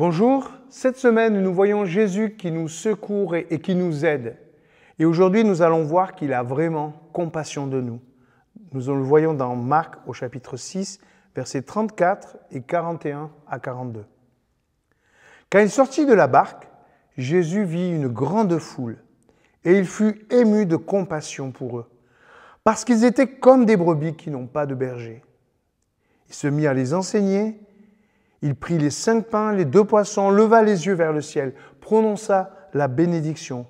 Bonjour, cette semaine nous voyons Jésus qui nous secourt et qui nous aide. Et aujourd'hui nous allons voir qu'il a vraiment compassion de nous. Nous le voyons dans Marc au chapitre 6, versets 34 et 41 à 42. Quand il sortit de la barque, Jésus vit une grande foule, et il fut ému de compassion pour eux, parce qu'ils étaient comme des brebis qui n'ont pas de berger. Il se mit à les enseigner, il prit les cinq pains, les deux poissons, leva les yeux vers le ciel, prononça la bénédiction,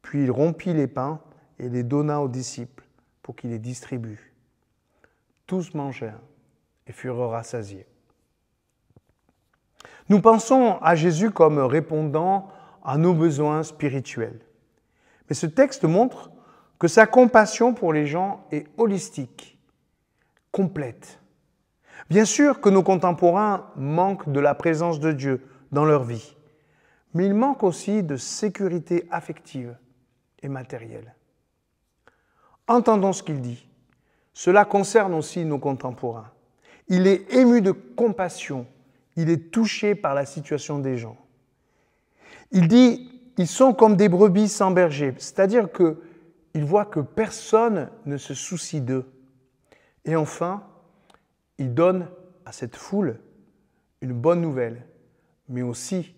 puis il rompit les pains et les donna aux disciples pour qu'ils les distribuent. Tous mangèrent et furent rassasiés. Nous pensons à Jésus comme répondant à nos besoins spirituels. Mais ce texte montre que sa compassion pour les gens est holistique, complète. Bien sûr que nos contemporains manquent de la présence de Dieu dans leur vie, mais ils manquent aussi de sécurité affective et matérielle. Entendons ce qu'il dit. Cela concerne aussi nos contemporains. Il est ému de compassion, il est touché par la situation des gens. Il dit, ils sont comme des brebis sans berger, c'est-à-dire que voient que personne ne se soucie d'eux. Et enfin, il donne à cette foule une bonne nouvelle, mais aussi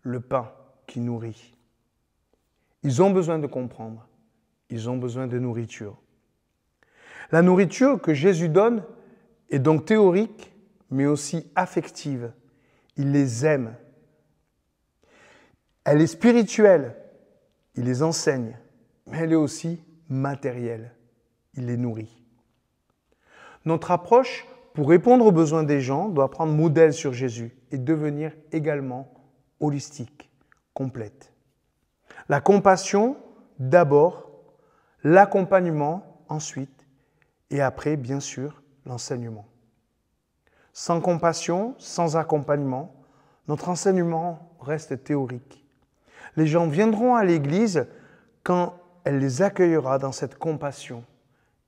le pain qui nourrit. Ils ont besoin de comprendre, ils ont besoin de nourriture. La nourriture que Jésus donne est donc théorique, mais aussi affective. Il les aime. Elle est spirituelle, il les enseigne, mais elle est aussi matérielle, il les nourrit. Notre approche pour répondre aux besoins des gens, doit prendre modèle sur Jésus et devenir également holistique, complète. La compassion d'abord, l'accompagnement ensuite, et après, bien sûr, l'enseignement. Sans compassion, sans accompagnement, notre enseignement reste théorique. Les gens viendront à l'Église quand elle les accueillera dans cette compassion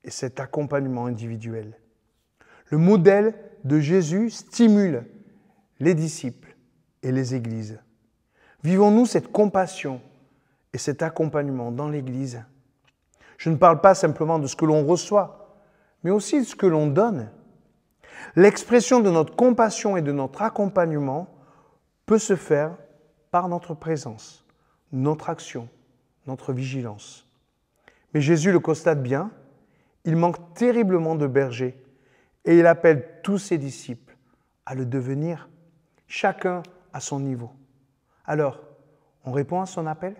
et cet accompagnement individuel. Le modèle de Jésus stimule les disciples et les églises. Vivons-nous cette compassion et cet accompagnement dans l'Église Je ne parle pas simplement de ce que l'on reçoit, mais aussi de ce que l'on donne. L'expression de notre compassion et de notre accompagnement peut se faire par notre présence, notre action, notre vigilance. Mais Jésus le constate bien, il manque terriblement de bergers et il appelle tous ses disciples à le devenir, chacun à son niveau. Alors, on répond à son appel